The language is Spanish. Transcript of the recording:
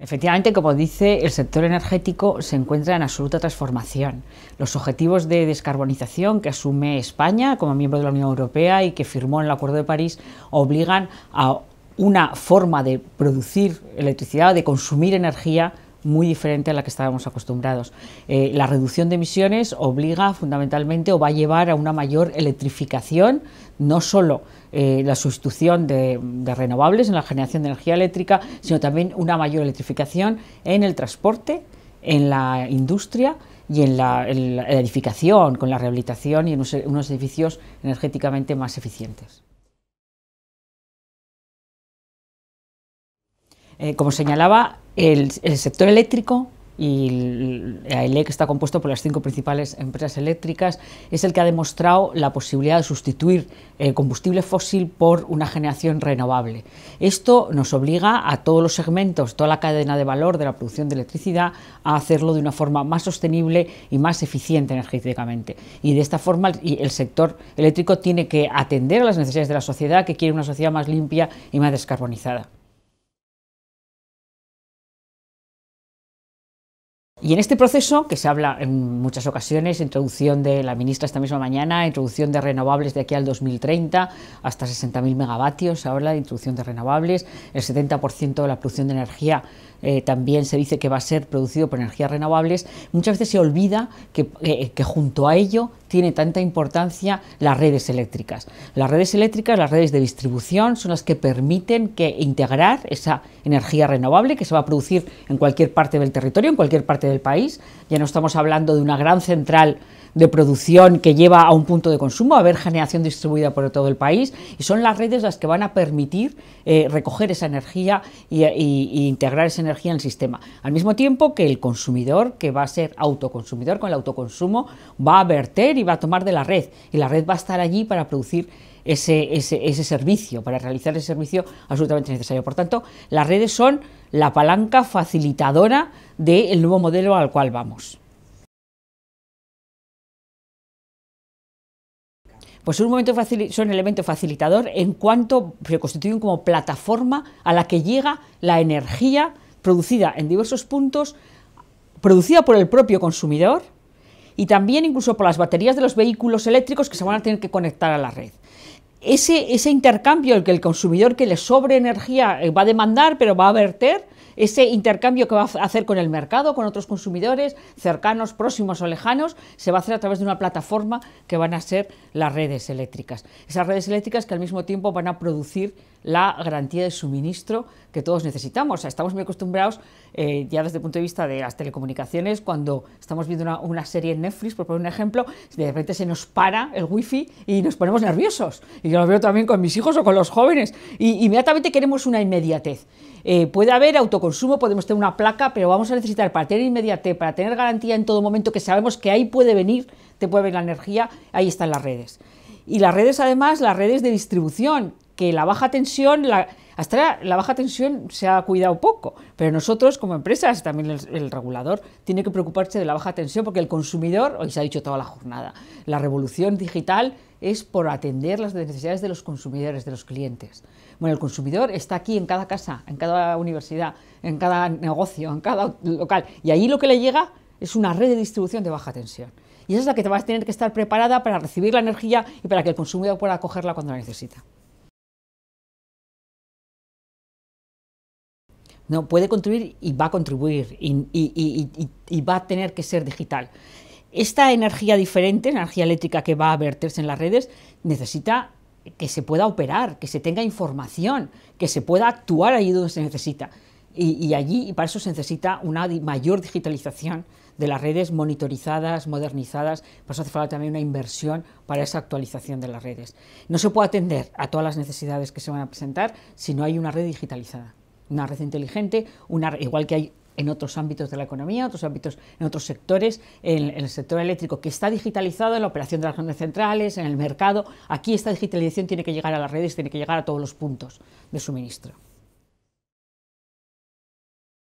Efectivamente, como dice, el sector energético se encuentra en absoluta transformación. Los objetivos de descarbonización que asume España como miembro de la Unión Europea y que firmó en el Acuerdo de París obligan a una forma de producir electricidad, de consumir energía muy diferente a la que estábamos acostumbrados. Eh, la reducción de emisiones obliga fundamentalmente o va a llevar a una mayor electrificación, no solo eh, la sustitución de, renovables en la generación de energía eléctrica, sino también una mayor electrificación en el transporte, en la industria y en la, en la edificación, con la rehabilitación y en unos edificios energéticamente más eficientes. Eh, como señalaba, el, sector eléctrico y que e está compuesto por las cinco principales empresas eléctricas, es el que ha demostrado la posibilidad de sustituir el eh, combustible fósil por una generación renovable. Esto nos obliga a todos los segmentos, toda la cadena de valor de la producción de electricidad, a hacerlo de una forma más sostenible y más eficiente energéticamente. Y de esta forma el sector eléctrico tiene que atender a las necesidades de la sociedad, que quiere una sociedad más limpia y más descarbonizada. Y en este proceso, que se habla en muchas ocasiones, introducción de la ministra esta misma mañana, introducción de renovables de aquí al 2030, hasta 60.000 megavatios, se habla de introducción de renovables, el 70% de la producción de energía eh, también se dice que va a ser producido por energías renovables, muchas veces se olvida que, eh, que, junto a ello tiene tanta importancia las redes eléctricas. Las redes eléctricas, las redes de distribución son las que permiten que integrar esa energía renovable que se va a producir en cualquier parte del territorio, en cualquier parte del país. Ya no estamos hablando de una gran central de producción que lleva a un punto de consumo, a ver generación distribuida por todo el país, y son las redes las que van a permitir eh, recoger esa energía e integrar esa energía en el sistema. Al mismo tiempo que el consumidor, que va a ser autoconsumidor con el autoconsumo, va a verter y va a tomar de la red, y la red va a estar allí para producir ese, servicio, para realizar ese servicio absolutamente necesario. Por tanto, las redes son la palanca facilitadora del nuevo modelo al cual vamos. Pues son, un elemento facilitador en cuanto se constituyen como plataforma a la que llega la energía producida en diversos puntos, producida por el propio consumidor y también incluso por las baterías de los vehículos eléctricos que se van a tener que conectar a la red ese, intercambio, el que el consumidor que le sobre energía eh, va a demandar, pero va a verter, ese intercambio que va a hacer con el mercado, con otros consumidores, cercanos, próximos o lejanos, se va a hacer a través de una plataforma que van a ser las redes eléctricas. Esas redes eléctricas que al mismo tiempo van a producir la garantía de suministro que todos necesitamos. estamos muy acostumbrados, eh, ya desde el punto de vista de las telecomunicaciones, cuando estamos viendo una, serie en Netflix, por poner un ejemplo, de repente se nos para el wifi y nos ponemos nerviosos y lo veo también con mis hijos o con los jóvenes. inmediatamente queremos una inmediatez. Eh, puede haber autoconsumo, podemos tener una placa, pero vamos a necesitar para tener inmediatez, para tener garantía en todo momento, que sabemos que ahí puede venir, te puede venir la energía, ahí están las redes. Y las redes, además, las redes de distribución, que la baja tensión, la, hasta la baja tensión se ha cuidado poco, pero nosotros como empresas, también el, regulador, tiene que preocuparse de la baja tensión porque el consumidor, hoy se ha dicho toda la jornada, la revolución digital es por atender las necesidades de los consumidores, de los clientes. Bueno, el consumidor está aquí en cada casa, en cada universidad, en cada negocio, en cada local, y ahí lo que le llega es una red de distribución de baja tensión. Y esa es la que te vas a tener que estar preparada para recibir la energía y para que el consumidor pueda cogerla cuando la necesita. No, puede contribuir y va a contribuir y, va a tener que ser digital. Esta energía diferente, energía eléctrica que va a verterse en las redes, necesita que se pueda operar, que se tenga información, que se pueda actuar allí donde se necesita. Y, allí, para eso se necesita una mayor digitalización de las redes monitorizadas, modernizadas, por eso hace falta también una inversión para esa actualización de las redes. No se puede atender a todas las necesidades que se van a presentar si no hay una red digitalizada una red inteligente, una, igual que hay en otros ámbitos de la economía, otros ámbitos, en otros sectores, en, el sector eléctrico, que está digitalizado en la operación de las grandes centrales, en el mercado. Aquí esta digitalización tiene que llegar a las redes, tiene que llegar a todos los puntos de suministro.